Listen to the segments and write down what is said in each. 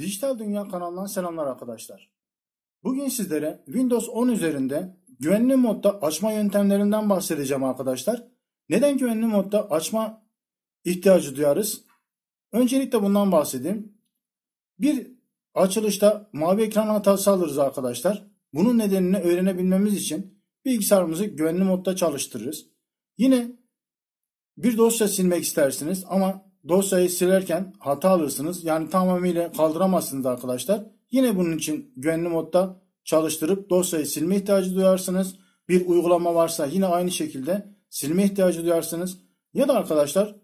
Dijital Dünya kanalından selamlar arkadaşlar. Bugün sizlere Windows 10 üzerinde güvenli modda açma yöntemlerinden bahsedeceğim arkadaşlar. Neden güvenli modda açma ihtiyacı duyarız? Öncelikle bundan bahsedeyim. Bir açılışta mavi ekran hatası alırız arkadaşlar. Bunun nedenini öğrenebilmemiz için bilgisayarımızı güvenli modda çalıştırırız. Yine bir dosya silmek istersiniz ama dosyayı silerken hata alırsınız. Yani tamamıyla kaldıramazsınız arkadaşlar. Yine bunun için güvenli modda çalıştırıp dosyayı silme ihtiyacı duyarsınız. Bir uygulama varsa yine aynı şekilde silme ihtiyacı duyarsınız. Ya da arkadaşlar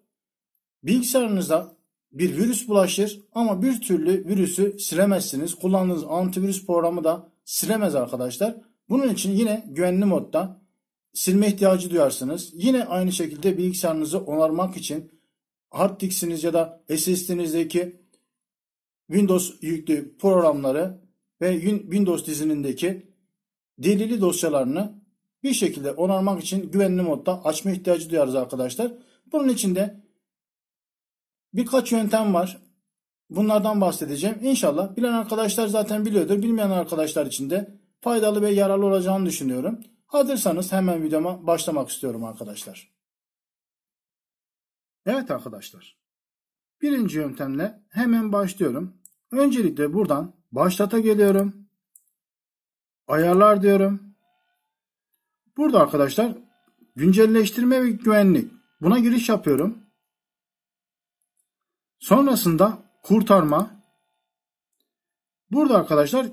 bilgisayarınıza bir virüs bulaşır ama bir türlü virüsü silemezsiniz. Kullandığınız antivirüs programı da silemez arkadaşlar. Bunun için yine güvenli modda silme ihtiyacı duyarsınız. Yine aynı şekilde bilgisayarınızı onarmak için hard diskiniz ya da SSD'nizdeki Windows yüklü programları ve Windows dizinindeki delili dosyalarını bir şekilde onarmak için güvenli modda açma ihtiyacı duyarız arkadaşlar. Bunun için de birkaç yöntem var. Bunlardan bahsedeceğim. İnşallah bilen arkadaşlar zaten biliyordur. Bilmeyen arkadaşlar için de faydalı ve yararlı olacağını düşünüyorum. Hazırsanız hemen videoma başlamak istiyorum arkadaşlar. Evet arkadaşlar. Birinci yöntemle hemen başlıyorum. Öncelikle buradan başlata geliyorum. Ayarlar diyorum. Burada arkadaşlar güncelleştirme ve güvenlik. Buna giriş yapıyorum. Sonrasında kurtarma. Burada arkadaşlar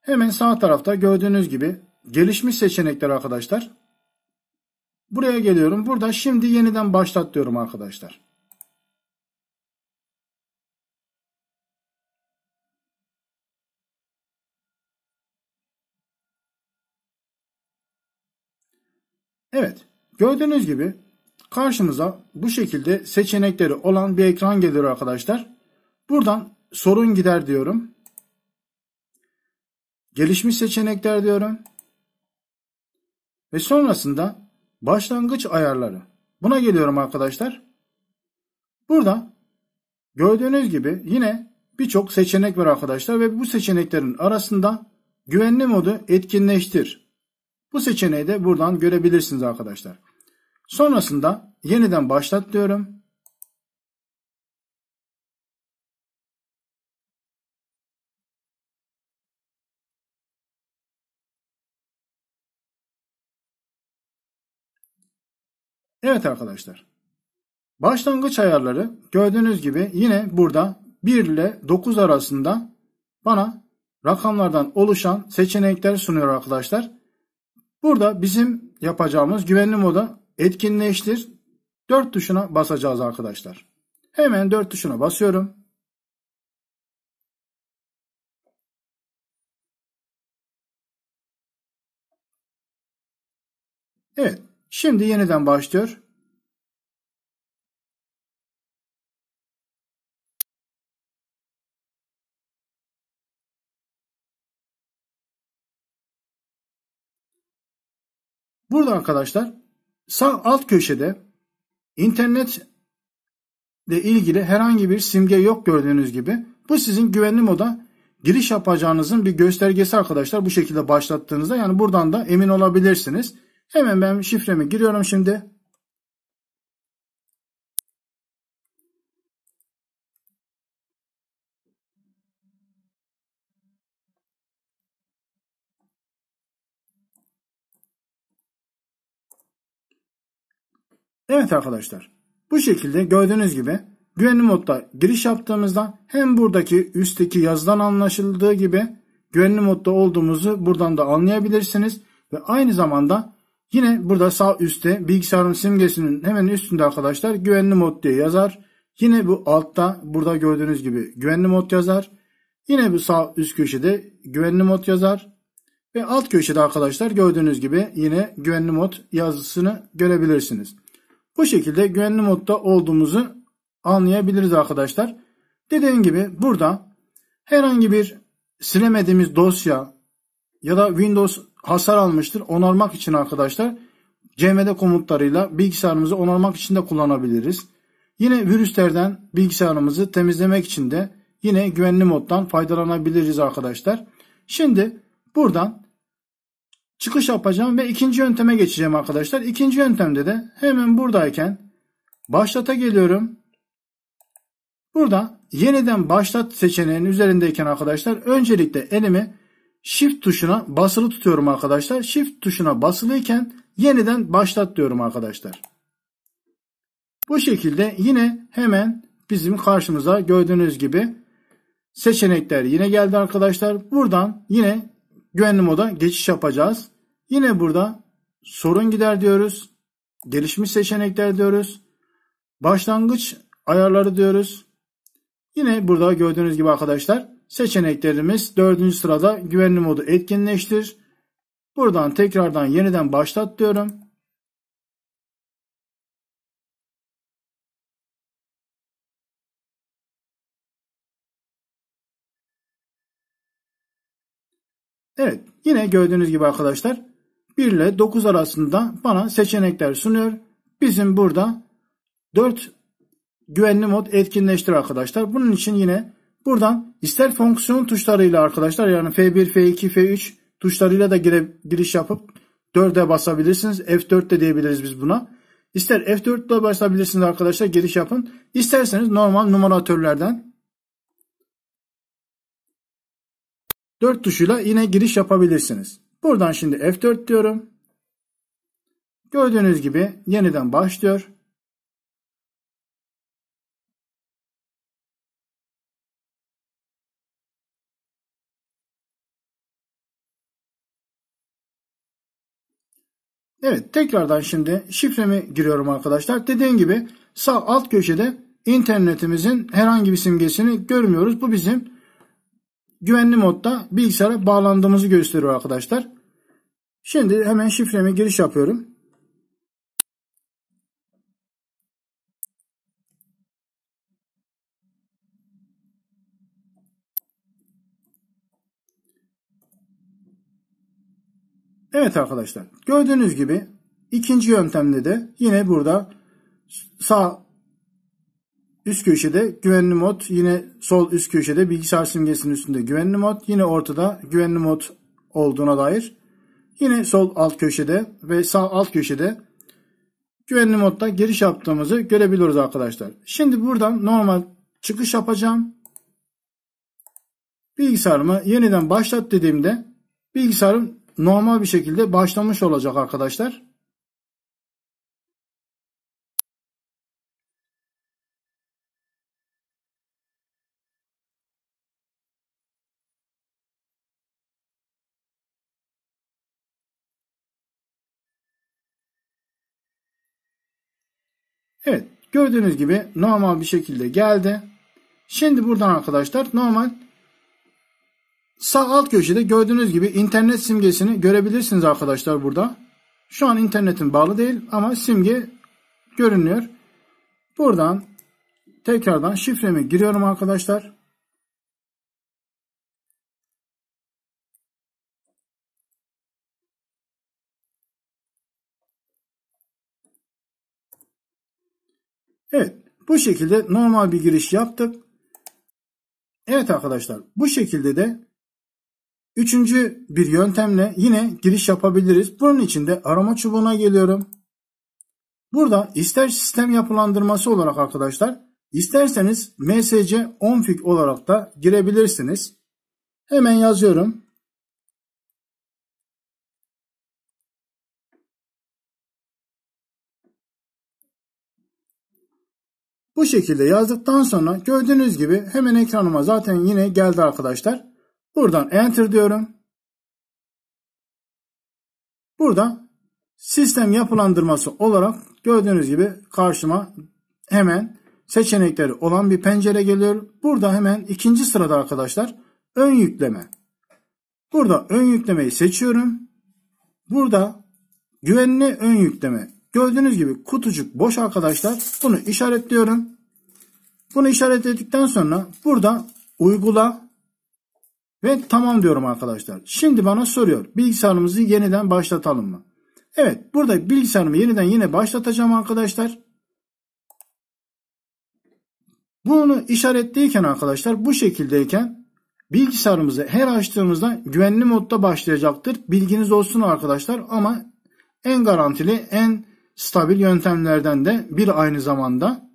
hemen sağ tarafta gördüğünüz gibi gelişmiş seçenekler arkadaşlar. Buraya geliyorum. Burada şimdi yeniden başlat diyorum arkadaşlar. Evet. Gördüğünüz gibi karşımıza bu şekilde seçenekleri olan bir ekran gelir arkadaşlar. Buradan sorun gider diyorum. Gelişmiş seçenekler diyorum. Ve sonrasında Başlangıç ayarları. Buna geliyorum arkadaşlar. Burada gördüğünüz gibi yine birçok seçenek var arkadaşlar ve bu seçeneklerin arasında güvenli modu etkinleştir. Bu seçeneği de buradan görebilirsiniz arkadaşlar. Sonrasında yeniden başlat diyorum. Evet arkadaşlar. Başlangıç ayarları gördüğünüz gibi yine burada 1 ile 9 arasında bana rakamlardan oluşan seçenekler sunuyor arkadaşlar. Burada bizim yapacağımız güvenli moda etkinleştir 4 tuşuna basacağız arkadaşlar. Hemen 4 tuşuna basıyorum. Evet. Şimdi yeniden başlıyor. Burada arkadaşlar sağ alt köşede internet ile ilgili herhangi bir simge yok gördüğünüz gibi. Bu sizin güvenli moda giriş yapacağınızın bir göstergesi arkadaşlar bu şekilde başlattığınızda yani buradan da emin olabilirsiniz. Hemen ben şifremi giriyorum şimdi. Evet arkadaşlar. Bu şekilde gördüğünüz gibi güvenli modda giriş yaptığımızda hem buradaki üstteki yazıdan anlaşıldığı gibi güvenli modda olduğumuzu buradan da anlayabilirsiniz ve aynı zamanda Yine burada sağ üstte bilgisayarın simgesinin hemen üstünde arkadaşlar güvenli mod diye yazar. Yine bu altta burada gördüğünüz gibi güvenli mod yazar. Yine bu sağ üst köşede güvenli mod yazar. Ve alt köşede arkadaşlar gördüğünüz gibi yine güvenli mod yazısını görebilirsiniz. Bu şekilde güvenli modda olduğumuzu anlayabiliriz arkadaşlar. Dediğim gibi burada herhangi bir silemediğimiz dosya ya da Windows hasar almıştır. Onarmak için arkadaşlar CMD komutlarıyla bilgisayarımızı onarmak için de kullanabiliriz. Yine virüslerden bilgisayarımızı temizlemek için de yine güvenli moddan faydalanabiliriz arkadaşlar. Şimdi buradan çıkış yapacağım ve ikinci yönteme geçeceğim arkadaşlar. İkinci yöntemde de hemen buradayken başlata geliyorum. Burada yeniden başlat seçeneğinin üzerindeyken arkadaşlar öncelikle elimi Shift tuşuna basılı tutuyorum arkadaşlar. Shift tuşuna basılıyken yeniden başlat diyorum arkadaşlar. Bu şekilde yine hemen bizim karşımıza gördüğünüz gibi seçenekler yine geldi arkadaşlar. Buradan yine güvenli moda geçiş yapacağız. Yine burada sorun gider diyoruz. Gelişmiş seçenekler diyoruz. Başlangıç ayarları diyoruz. Yine burada gördüğünüz gibi arkadaşlar seçeneklerimiz 4. sırada güvenli modu etkinleştir. Buradan tekrardan yeniden başlat diyorum. Evet yine gördüğünüz gibi arkadaşlar 1 ile 9 arasında bana seçenekler sunuyor. Bizim burada 4 güvenli mod etkinleştir arkadaşlar. Bunun için yine Buradan ister fonksiyon tuşlarıyla arkadaşlar yani F1, F2, F3 tuşlarıyla da gire, giriş yapıp 4'e basabilirsiniz. F4 de diyebiliriz biz buna. İster F4 ile basabilirsiniz arkadaşlar giriş yapın. İsterseniz normal numaratörlerden 4 tuşuyla yine giriş yapabilirsiniz. Buradan şimdi F4 diyorum. Gördüğünüz gibi yeniden başlıyor. Evet tekrardan şimdi şifremi giriyorum arkadaşlar. Dediğim gibi sağ alt köşede internetimizin herhangi bir simgesini görmüyoruz. Bu bizim güvenli modda bilgisayara bağlandığımızı gösteriyor arkadaşlar. Şimdi hemen şifremi giriş yapıyorum. Evet arkadaşlar gördüğünüz gibi ikinci yöntemde de yine burada sağ üst köşede güvenli mod yine sol üst köşede bilgisayar simgesinin üstünde güvenli mod yine ortada güvenli mod olduğuna dair yine sol alt köşede ve sağ alt köşede güvenli modda giriş yaptığımızı görebiliyoruz arkadaşlar. Şimdi buradan normal çıkış yapacağım. Bilgisayarımı yeniden başlat dediğimde bilgisayarım normal bir şekilde başlamış olacak arkadaşlar. Evet gördüğünüz gibi normal bir şekilde geldi. Şimdi buradan arkadaşlar normal Sağ alt köşede gördüğünüz gibi internet simgesini görebilirsiniz arkadaşlar burada. Şu an internetin bağlı değil ama simge görünüyor. Buradan tekrardan şifremi giriyorum arkadaşlar. Evet bu şekilde normal bir giriş yaptık. Evet arkadaşlar bu şekilde de Üçüncü bir yöntemle yine giriş yapabiliriz. Bunun için de arama çubuğuna geliyorum. Burada ister sistem yapılandırması olarak arkadaşlar isterseniz msc onfig olarak da girebilirsiniz. Hemen yazıyorum. Bu şekilde yazdıktan sonra gördüğünüz gibi hemen ekranıma zaten yine geldi arkadaşlar. Buradan enter diyorum. Burada sistem yapılandırması olarak gördüğünüz gibi karşıma hemen seçenekleri olan bir pencere geliyor. Burada hemen ikinci sırada arkadaşlar ön yükleme. Burada ön yüklemeyi seçiyorum. Burada güvenli ön yükleme. Gördüğünüz gibi kutucuk boş arkadaşlar. Bunu işaretliyorum. Bunu işaretledikten sonra burada uygula ve tamam diyorum arkadaşlar. Şimdi bana soruyor bilgisayarımızı yeniden başlatalım mı? Evet burada bilgisayarımı yeniden yine başlatacağım arkadaşlar. Bunu işaretliyken arkadaşlar bu şekildeyken bilgisayarımızı her açtığımızda güvenli modda başlayacaktır. Bilginiz olsun arkadaşlar ama en garantili en stabil yöntemlerden de bir aynı zamanda.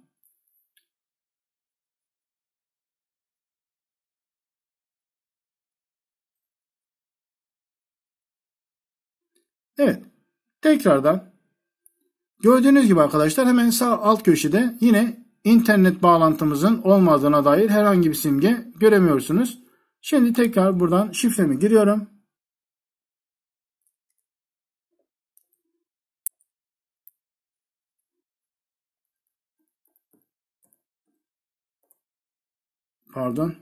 Evet. Tekrardan gördüğünüz gibi arkadaşlar hemen sağ alt köşede yine internet bağlantımızın olmadığına dair herhangi bir simge göremiyorsunuz. Şimdi tekrar buradan şifremi giriyorum. Pardon.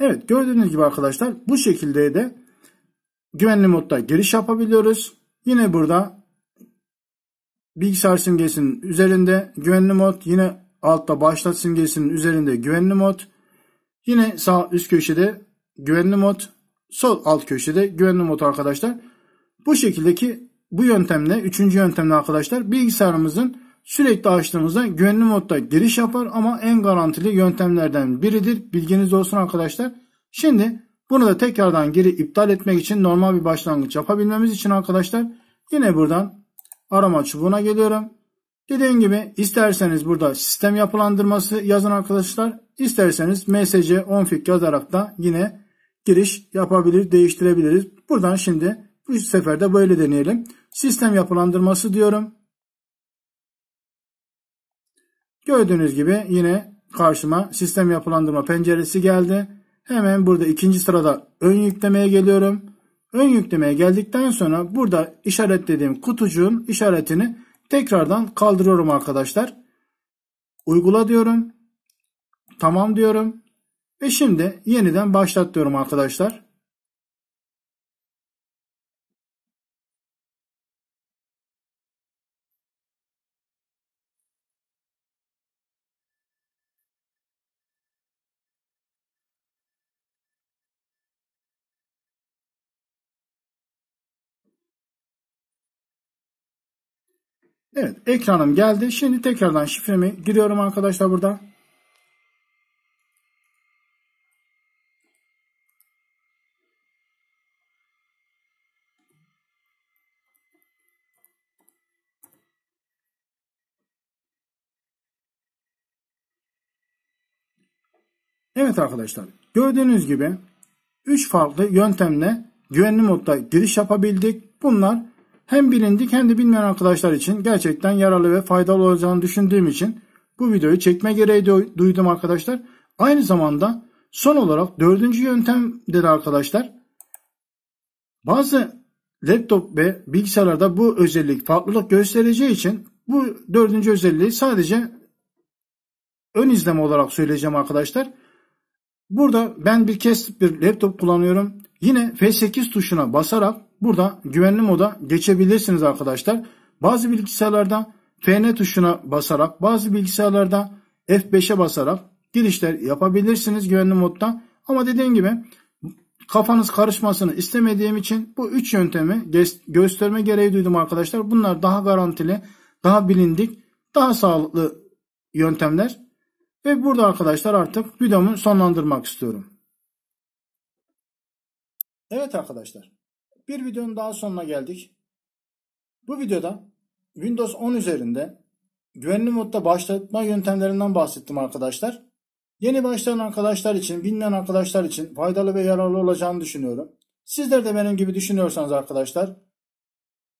Evet gördüğünüz gibi arkadaşlar bu şekilde de güvenli modda giriş yapabiliyoruz. Yine burada bilgisayar simgesinin üzerinde güvenli mod. Yine altta başlat simgesinin üzerinde güvenli mod. Yine sağ üst köşede güvenli mod. Sol alt köşede güvenli mod arkadaşlar. Bu şekildeki bu yöntemle, üçüncü yöntemle arkadaşlar bilgisayarımızın Sürekli açtığımızda güvenli modda giriş yapar ama en garantili yöntemlerden biridir. Bilginiz olsun arkadaşlar. Şimdi bunu da tekrardan geri iptal etmek için normal bir başlangıç yapabilmemiz için arkadaşlar yine buradan arama çubuğuna geliyorum. Dediğim gibi isterseniz burada sistem yapılandırması yazın arkadaşlar. İsterseniz msc onfig yazarak da yine giriş yapabilir, değiştirebiliriz. Buradan şimdi bu sefer de böyle deneyelim. Sistem yapılandırması diyorum. Gördüğünüz gibi yine karşıma sistem yapılandırma penceresi geldi. Hemen burada ikinci sırada ön yüklemeye geliyorum. Ön yüklemeye geldikten sonra burada işaretlediğim kutucuğun işaretini tekrardan kaldırıyorum arkadaşlar. Uygula diyorum. Tamam diyorum. Ve şimdi yeniden başlat diyorum arkadaşlar. Evet ekranım geldi. Şimdi tekrardan şifremi giriyorum arkadaşlar burada. Evet arkadaşlar gördüğünüz gibi 3 farklı yöntemle güvenli modda giriş yapabildik. Bunlar hem bilindik hem de bilmeyen arkadaşlar için gerçekten yararlı ve faydalı olacağını düşündüğüm için bu videoyu çekme gereği duydum arkadaşlar. Aynı zamanda son olarak dördüncü yöntem dedi arkadaşlar. Bazı laptop ve bilgisayarlarda bu özellik farklılık göstereceği için bu dördüncü özelliği sadece ön izleme olarak söyleyeceğim arkadaşlar. Burada ben bir kez bir laptop kullanıyorum. Yine F8 tuşuna basarak Burada güvenli moda geçebilirsiniz arkadaşlar. Bazı bilgisayarlarda FN tuşuna basarak bazı bilgisayarlarda F5'e basarak girişler yapabilirsiniz güvenli modda. Ama dediğim gibi kafanız karışmasını istemediğim için bu üç yöntemi gösterme gereği duydum arkadaşlar. Bunlar daha garantili, daha bilindik, daha sağlıklı yöntemler. Ve burada arkadaşlar artık videomu sonlandırmak istiyorum. Evet arkadaşlar bir videonun daha sonuna geldik. Bu videoda Windows 10 üzerinde güvenli modda başlatma yöntemlerinden bahsettim arkadaşlar. Yeni başlayan arkadaşlar için, bilmeyen arkadaşlar için faydalı ve yararlı olacağını düşünüyorum. Sizler de benim gibi düşünüyorsanız arkadaşlar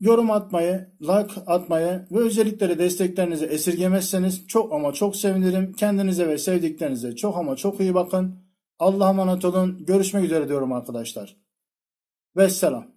yorum atmayı, like atmayı ve özellikle desteklerinizi esirgemezseniz çok ama çok sevinirim. Kendinize ve sevdiklerinize çok ama çok iyi bakın. Allah'a emanet olun. Görüşmek üzere diyorum arkadaşlar. Vesselam.